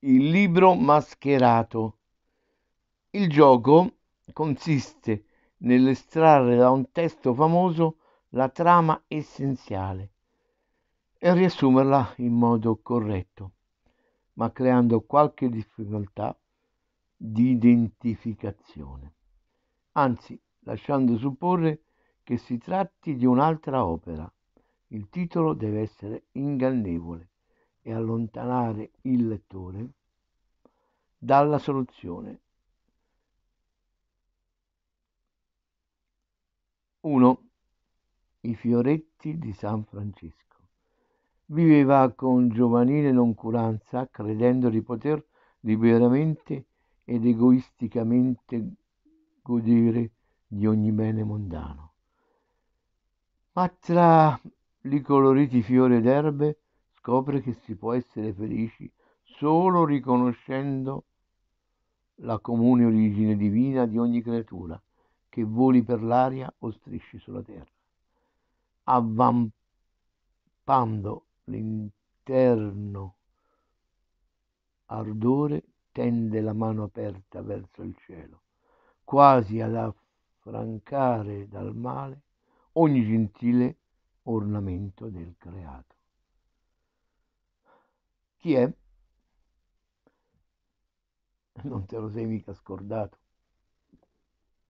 Il libro mascherato. Il gioco consiste nell'estrarre da un testo famoso la trama essenziale e riassumerla in modo corretto, ma creando qualche difficoltà di identificazione, anzi lasciando supporre che si tratti di un'altra opera. Il titolo deve essere ingannevole e allontanare il lettore dalla soluzione. 1. I fioretti di San Francesco. Viveva con giovanile noncuranza, credendo di poter liberamente ed egoisticamente godere di ogni bene mondano. Ma tra i coloriti fiori ed erbe scopre che si può essere felici solo riconoscendo la comune origine divina di ogni creatura che voli per l'aria o strisci sulla terra, avvampando l'interno ardore tende la mano aperta verso il cielo, quasi ad affrancare dal male ogni gentile ornamento del creato. Chi è? Non te lo sei mica scordato.